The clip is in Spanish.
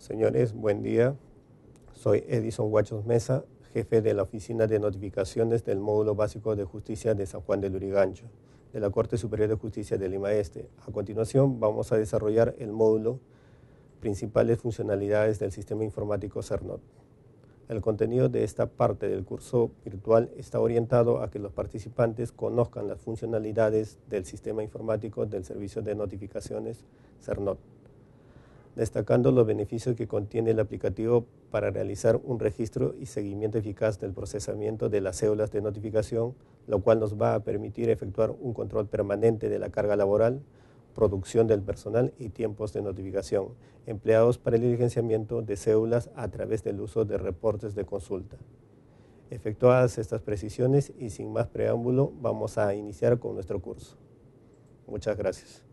Señores, buen día. Soy Edison Guachos Mesa, jefe de la Oficina de Notificaciones del Módulo Básico de Justicia de San Juan de Lurigancho, de la Corte Superior de Justicia de Lima Este. A continuación, vamos a desarrollar el módulo Principales Funcionalidades del Sistema Informático CERNOT. El contenido de esta parte del curso virtual está orientado a que los participantes conozcan las funcionalidades del sistema informático del Servicio de Notificaciones CERNOT destacando los beneficios que contiene el aplicativo para realizar un registro y seguimiento eficaz del procesamiento de las células de notificación, lo cual nos va a permitir efectuar un control permanente de la carga laboral, producción del personal y tiempos de notificación empleados para el diligenciamiento de células a través del uso de reportes de consulta. Efectuadas estas precisiones y sin más preámbulo, vamos a iniciar con nuestro curso. Muchas gracias.